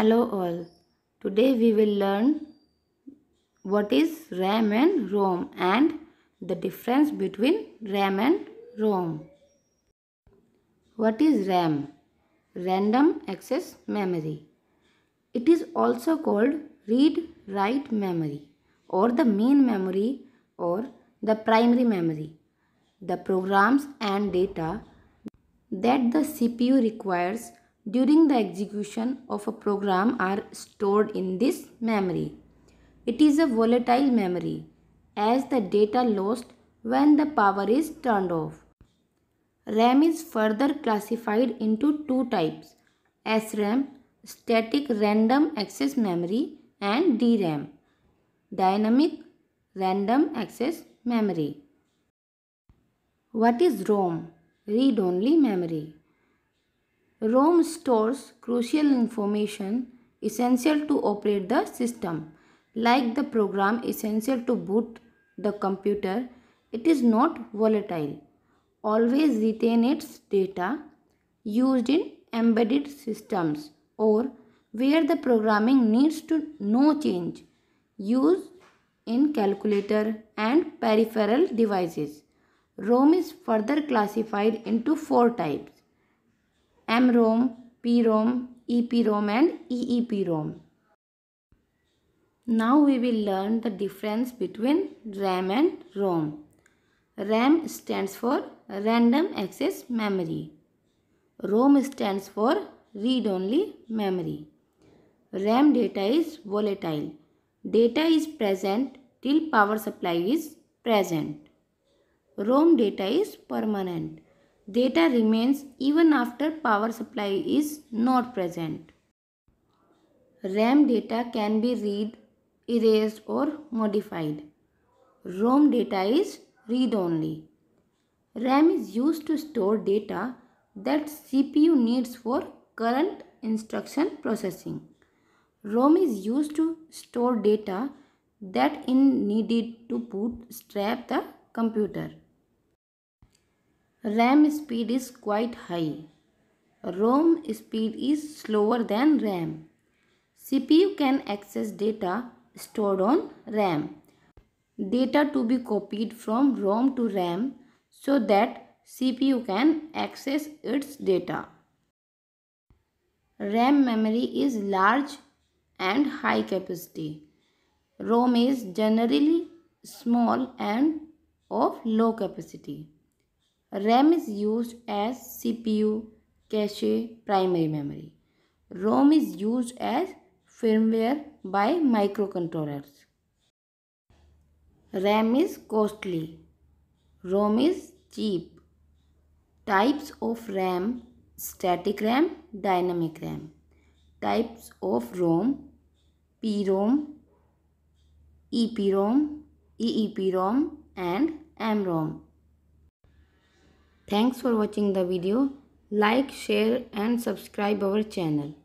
hello all today we will learn what is ram and ROM and the difference between ram and ROM. what is ram random access memory it is also called read write memory or the main memory or the primary memory the programs and data that the cpu requires during the execution of a program are stored in this memory. It is a volatile memory as the data lost when the power is turned off. RAM is further classified into two types SRAM static random access memory and DRAM dynamic random access memory. What is ROM read only memory? ROM stores crucial information essential to operate the system. Like the program essential to boot the computer, it is not volatile. Always retain its data used in embedded systems or where the programming needs to no change. Use in calculator and peripheral devices. ROM is further classified into four types M-ROM, P-ROM, EP-ROM, and EEPROM. Now we will learn the difference between RAM and ROM. RAM stands for Random Access Memory. ROM stands for Read-Only Memory. RAM data is volatile. Data is present till power supply is present. ROM data is permanent. Data remains even after power supply is not present. RAM data can be read, erased or modified. ROM data is read-only. RAM is used to store data that CPU needs for current instruction processing. ROM is used to store data that in needed to bootstrap the computer. RAM speed is quite high. ROM speed is slower than RAM. CPU can access data stored on RAM. Data to be copied from ROM to RAM so that CPU can access its data. RAM memory is large and high capacity. ROM is generally small and of low capacity. RAM is used as CPU, cache, primary memory. ROM is used as firmware by microcontrollers. RAM is costly. ROM is cheap. Types of RAM static RAM, dynamic RAM. Types of ROM PROM, EPROM, EEPROM and MROM. Thanks for watching the video. Like, share and subscribe our channel.